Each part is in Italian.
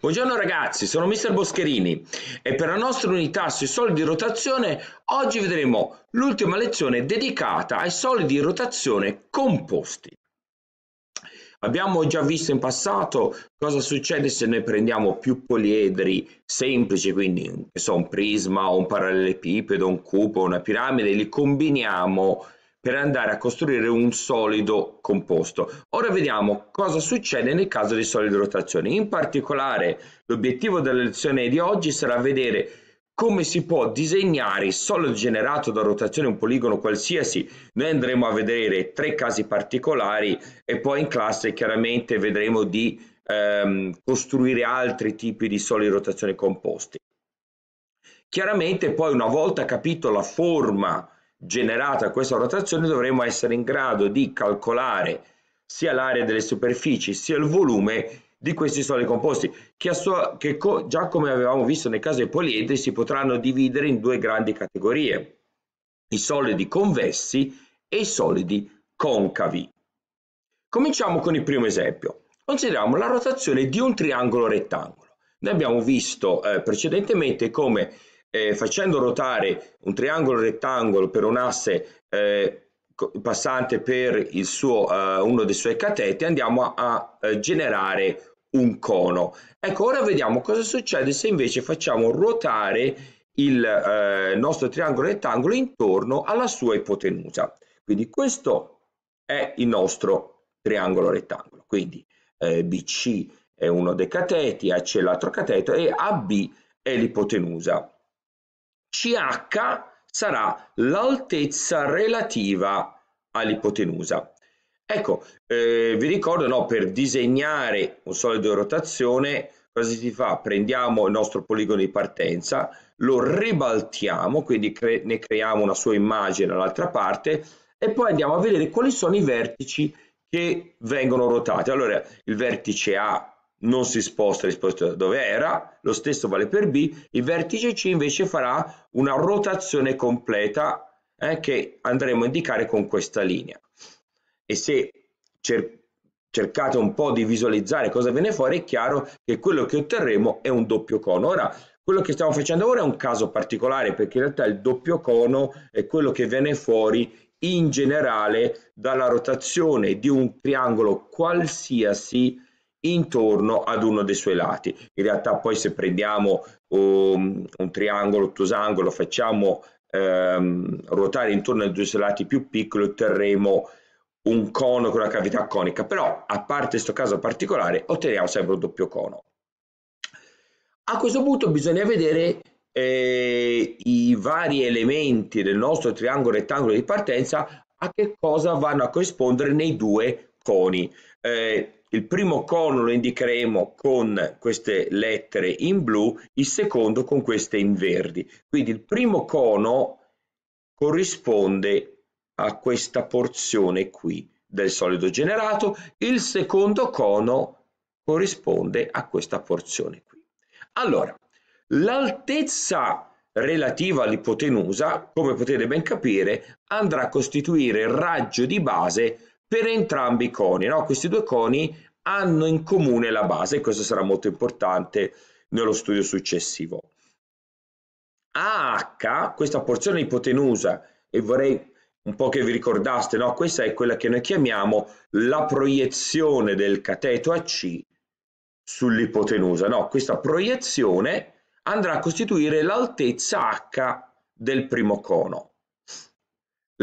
Buongiorno ragazzi, sono Mr. Boscherini e per la nostra unità sui solidi di rotazione oggi vedremo l'ultima lezione dedicata ai solidi di rotazione composti. Abbiamo già visto in passato cosa succede se noi prendiamo più poliedri semplici, quindi so, un prisma, un parallelepipedo, un cubo, una piramide, li combiniamo per andare a costruire un solido composto. Ora vediamo cosa succede nel caso di solide rotazioni. In particolare, l'obiettivo della lezione di oggi sarà vedere come si può disegnare il solido generato da rotazione un poligono qualsiasi. Noi andremo a vedere tre casi particolari e poi in classe chiaramente vedremo di ehm, costruire altri tipi di solidi rotazione composti. Chiaramente poi una volta capito la forma generata questa rotazione dovremo essere in grado di calcolare sia l'area delle superfici sia il volume di questi solidi composti che, sua, che co, già come avevamo visto nel caso dei poliedri si potranno dividere in due grandi categorie i solidi convessi e i solidi concavi. Cominciamo con il primo esempio. Consideriamo la rotazione di un triangolo rettangolo. Noi abbiamo visto eh, precedentemente come eh, facendo ruotare un triangolo rettangolo per un asse eh, passante per suo, uh, uno dei suoi cateti andiamo a, a, eh, generare un cono. Ecco, ora vediamo cosa succede se invece facciamo ruotare il uh, nostro triangolo rettangolo intorno alla sua ipotenusa. Quindi questo è il nostro triangolo rettangolo. Quindi eh, BC è uno dei cateti, AC è l'altro cateto e AB è l'ipotenusa. CH sarà l'altezza relativa all'ipotenusa. Ecco, eh, vi ricordo, no, per disegnare un solido in rotazione, cosa si fa? Prendiamo il nostro poligono di partenza, lo ribaltiamo, quindi cre ne creiamo una sua immagine dall'altra parte e poi andiamo a vedere quali sono i vertici che vengono rotati. Allora, il vertice A non si sposta rispetto a dove era, lo stesso vale per B, il vertice C invece farà una rotazione completa eh, che andremo a indicare con questa linea. E se cer cercate un po' di visualizzare cosa viene fuori, è chiaro che quello che otterremo è un doppio cono. Ora, quello che stiamo facendo ora è un caso particolare perché in realtà il doppio cono è quello che viene fuori in generale dalla rotazione di un triangolo qualsiasi intorno ad uno dei suoi lati. In realtà poi se prendiamo um, un triangolo ottusangolo, facciamo um, ruotare intorno ai due suoi lati più piccoli, otterremo un cono con una cavità conica, però a parte questo caso particolare otteniamo sempre un doppio cono. A questo punto bisogna vedere eh, i vari elementi del nostro triangolo rettangolo di partenza a che cosa vanno a corrispondere nei due coni. Eh, il primo cono lo indicheremo con queste lettere in blu, il secondo con queste in verdi. Quindi il primo cono corrisponde a questa porzione qui del solido generato, il secondo cono corrisponde a questa porzione qui. Allora, l'altezza relativa all'ipotenusa, come potete ben capire, andrà a costituire il raggio di base per entrambi i coni. No? Questi due coni hanno in comune la base e questo sarà molto importante nello studio successivo. AH, questa porzione ipotenusa, e vorrei un po' che vi ricordaste, no? questa è quella che noi chiamiamo la proiezione del cateto AC sull'ipotenusa. No? Questa proiezione andrà a costituire l'altezza H del primo cono.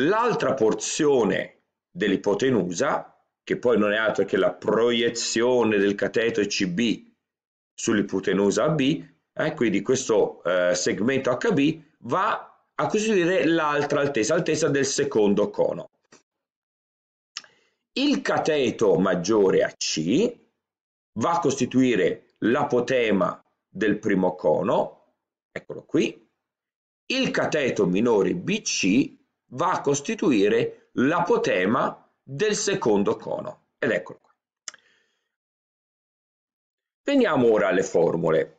L'altra porzione dell'ipotenusa, che poi non è altro che la proiezione del cateto ECB sull'ipotenusa AB, eh, quindi questo eh, segmento HB va a così dire l'altra altezza, altezza del secondo cono. Il cateto maggiore AC va a costituire l'apotema del primo cono, eccolo qui, il cateto minore BC va a costituire l'apotema del secondo cono. Ed eccolo qua. Veniamo ora alle formule.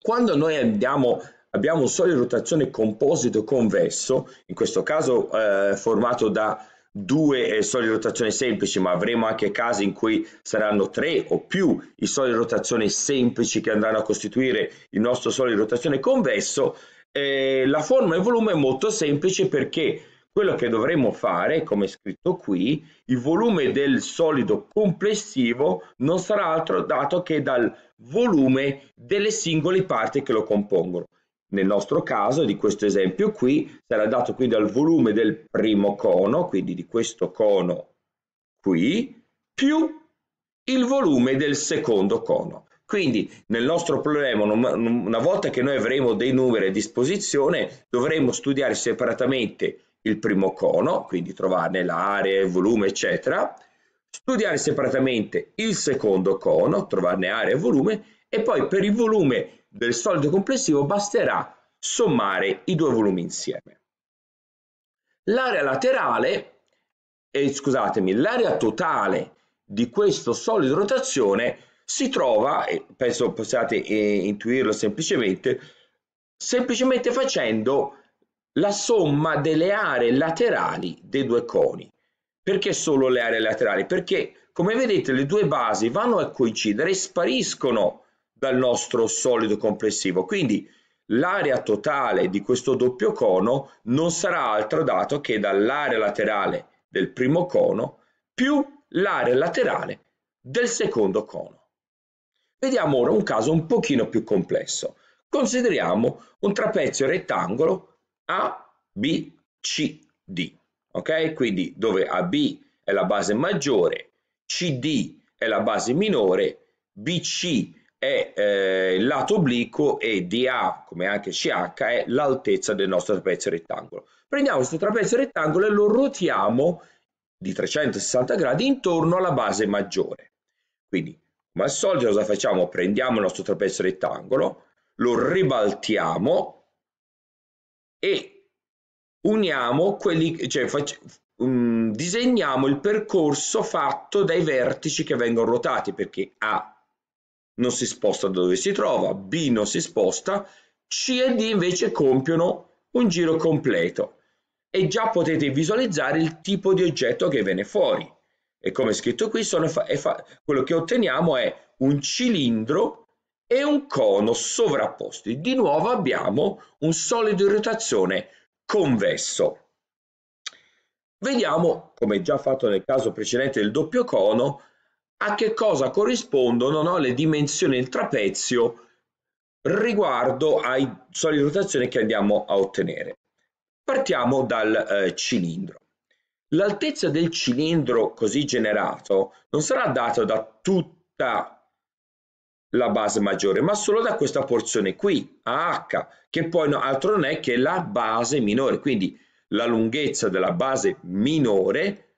Quando noi andiamo, abbiamo un solido di rotazione composito convesso, in questo caso eh, formato da due solidi di rotazione semplici, ma avremo anche casi in cui saranno tre o più i solidi di rotazione semplici che andranno a costituire il nostro solido di rotazione convesso. Eh, la forma e il volume è molto semplice perché quello che dovremmo fare, come scritto qui, il volume del solido complessivo non sarà altro dato che dal volume delle singole parti che lo compongono. Nel nostro caso, di questo esempio qui, sarà dato quindi dal volume del primo cono, quindi di questo cono qui, più il volume del secondo cono. Quindi nel nostro problema, una volta che noi avremo dei numeri a disposizione, dovremo studiare separatamente il primo cono, quindi trovarne l'area, il volume, eccetera, studiare separatamente il secondo cono, trovarne area e volume, e poi per il volume del solido complessivo basterà sommare i due volumi insieme. L'area laterale, eh, scusatemi, l'area totale di questo solido rotazione si trova, penso possiate eh, intuirlo semplicemente, semplicemente facendo la somma delle aree laterali dei due coni. Perché solo le aree laterali? Perché, come vedete, le due basi vanno a coincidere e spariscono dal nostro solido complessivo. Quindi l'area totale di questo doppio cono non sarà altro dato che dall'area laterale del primo cono più l'area laterale del secondo cono. Vediamo ora un caso un pochino più complesso. Consideriamo un trapezio rettangolo a, B, C, D. Ok? Quindi dove AB è la base maggiore, CD è la base minore, BC è eh, il lato obliquo e DA, come anche CH, è l'altezza del nostro trapezio rettangolo. Prendiamo questo trapezio rettangolo e lo ruotiamo di 360 gradi intorno alla base maggiore. Quindi, come al solito, cosa facciamo? Prendiamo il nostro trapezio rettangolo, lo ribaltiamo e uniamo quelli, cioè um, disegniamo il percorso fatto dai vertici che vengono ruotati perché A non si sposta da dove si trova, B non si sposta, C e D invece compiono un giro completo e già potete visualizzare il tipo di oggetto che viene fuori. E come scritto qui, sono, quello che otteniamo è un cilindro e un cono sovrapposti. Di nuovo abbiamo un solido in rotazione convesso. Vediamo, come già fatto nel caso precedente del doppio cono, a che cosa corrispondono no, le dimensioni del trapezio riguardo ai soli di rotazione che andiamo a ottenere. Partiamo dal eh, cilindro. L'altezza del cilindro così generato non sarà data da tutta la base maggiore, ma solo da questa porzione qui, AH, che poi no, altro non è che la base minore. Quindi la lunghezza della base minore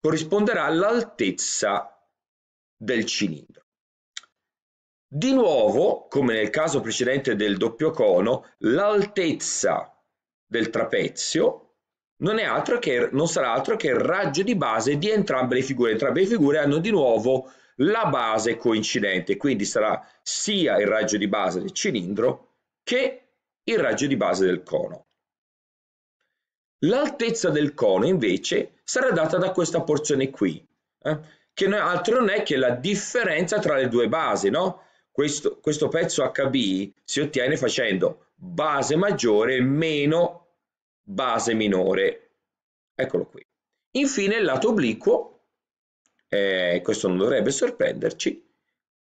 corrisponderà all'altezza del cilindro. Di nuovo, come nel caso precedente del doppio cono, l'altezza del trapezio non, che, non sarà altro che il raggio di base di entrambe le figure. Entrambe le figure hanno di nuovo la base coincidente, quindi sarà sia il raggio di base del cilindro che il raggio di base del cono. L'altezza del cono invece sarà data da questa porzione qui, eh? che altro non è che la differenza tra le due basi, no? Questo, questo pezzo HB si ottiene facendo base maggiore meno base minore. Eccolo qui. Infine il lato obliquo eh, questo non dovrebbe sorprenderci,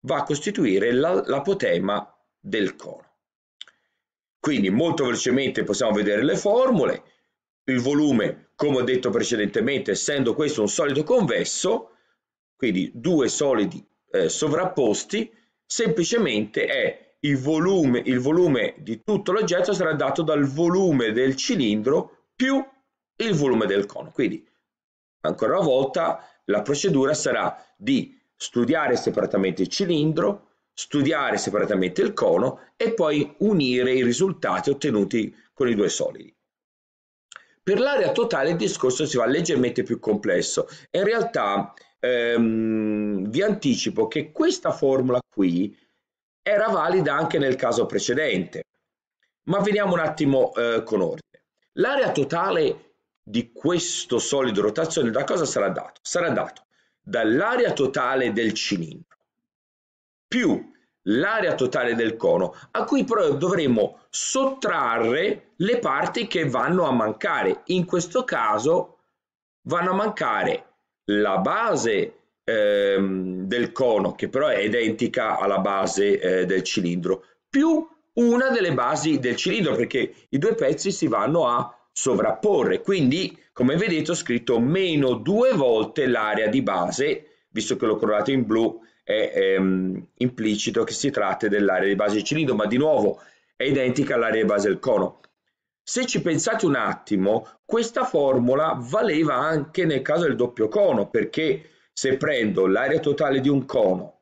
va a costituire l'apotema del cono. Quindi molto velocemente possiamo vedere le formule, il volume, come ho detto precedentemente, essendo questo un solido convesso, quindi due solidi eh, sovrapposti, semplicemente è il volume, il volume di tutto l'oggetto sarà dato dal volume del cilindro più il volume del cono. Quindi, ancora una volta, la procedura sarà di studiare separatamente il cilindro, studiare separatamente il cono e poi unire i risultati ottenuti con i due solidi. Per l'area totale il discorso si va leggermente più complesso in realtà ehm, vi anticipo che questa formula qui era valida anche nel caso precedente. Ma vediamo un attimo eh, con ordine. L'area totale di questo solido rotazione da cosa sarà dato? Sarà dato dall'area totale del cilindro più l'area totale del cono, a cui però dovremo sottrarre le parti che vanno a mancare. In questo caso vanno a mancare la base ehm, del cono, che però è identica alla base eh, del cilindro, più una delle basi del cilindro, perché i due pezzi si vanno a sovrapporre. Quindi, come vedete, ho scritto meno due volte l'area di base, visto che l'ho colorato in blu, è ehm, implicito che si tratta dell'area di base del cilindro, ma di nuovo è identica all'area di base del cono. Se ci pensate un attimo, questa formula valeva anche nel caso del doppio cono, perché se prendo l'area totale di un cono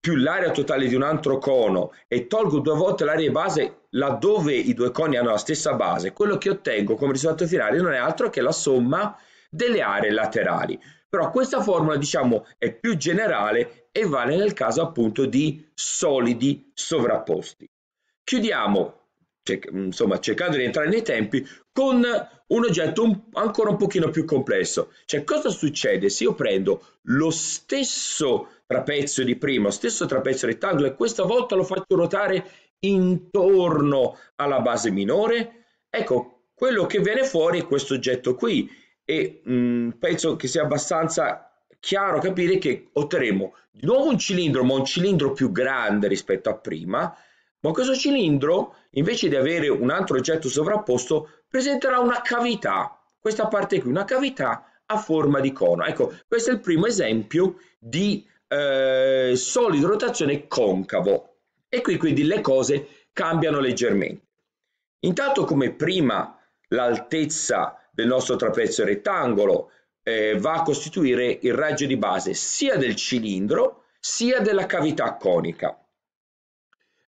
più l'area totale di un altro cono e tolgo due volte l'area di base, laddove i due coni hanno la stessa base, quello che ottengo come risultato finale non è altro che la somma delle aree laterali. Però questa formula, diciamo, è più generale e vale nel caso appunto di solidi sovrapposti. Chiudiamo, cerc cioè, insomma, cercando di entrare nei tempi, con un oggetto un ancora un pochino più complesso. Cioè, cosa succede se io prendo lo stesso trapezio di prima, lo stesso trapezio rettangolo e questa volta lo faccio ruotare intorno alla base minore, ecco, quello che viene fuori è questo oggetto qui e mh, mm, penso che sia abbastanza chiaro capire che otterremo di nuovo un cilindro, ma un cilindro più grande rispetto a prima, ma questo cilindro, invece di avere un altro oggetto sovrapposto, presenterà una cavità, questa parte qui, una cavità a forma di cono. Ecco, questo è il primo esempio di eh, solido rotazione concavo. E qui quindi le cose cambiano leggermente. Intanto come prima l'altezza del nostro trapezio rettangolo eh, va a costituire il raggio di base sia del cilindro sia della cavità conica.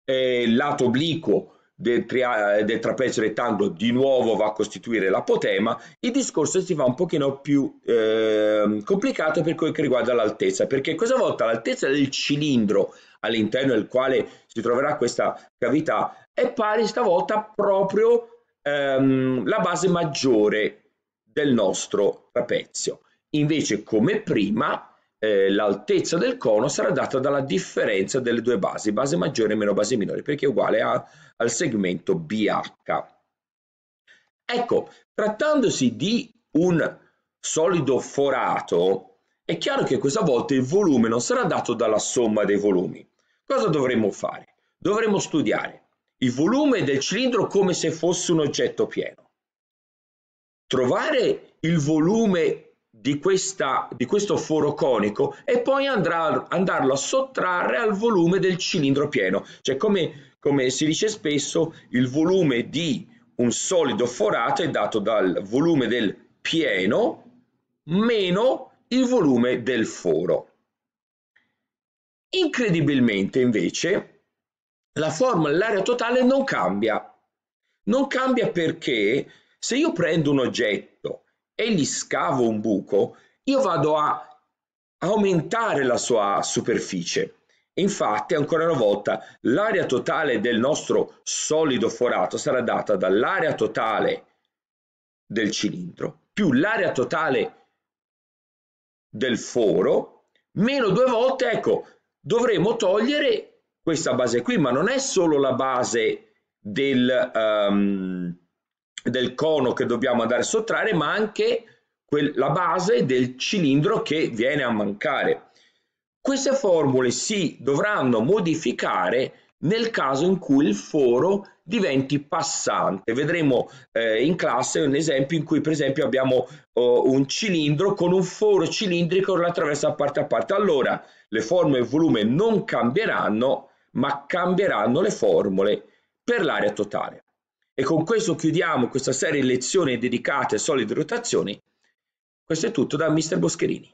Eh, lato obliquo del, tria- eh, del trapezio rettangolo di nuovo va a costituire l'apotema, il discorso si fa un pochino più eh, complicato per quel che riguarda l'altezza, perché questa volta l'altezza del cilindro all'interno del quale si troverà questa cavità è pari stavolta proprio ehm, la base maggiore del nostro trapezio. Invece come prima eh, l'altezza del cono sarà data dalla differenza delle due basi, base maggiore meno base minore, perché è uguale a, al segmento BH. Ecco, trattandosi di un solido forato, è chiaro che questa volta il volume non sarà dato dalla somma dei volumi. Cosa dovremmo fare? Dovremmo studiare il volume del cilindro come se fosse un oggetto pieno, trovare il volume di, questa, di questo foro conico e poi andrà, andarlo a sottrarre al volume del cilindro pieno. Cioè come, come si dice spesso il volume di un solido forato è dato dal volume del pieno meno il volume del foro. Incredibilmente invece la formula dell'area totale non cambia. Non cambia perché se io prendo un oggetto e gli scavo un buco, io vado a aumentare la sua superficie. Infatti, ancora una volta, l'area totale del nostro solido forato sarà data dall'area totale del cilindro più l'area totale del foro meno due volte, ecco, dovremo togliere questa base qui, ma non è solo la base del, um, del cono che dobbiamo andare a sottrarre, ma anche la base del cilindro che viene a mancare. Queste formule si dovranno modificare nel caso in cui il foro diventi passante. Vedremo eh, in classe un esempio in cui per esempio abbiamo oh, un cilindro con un foro cilindrico che lo attraversa parte a parte. Allora le forme e il volume non cambieranno ma cambieranno le formule per l'area totale. E con questo chiudiamo questa serie di lezioni dedicate a solide rotazioni. Questo è tutto da Mr. Boscherini.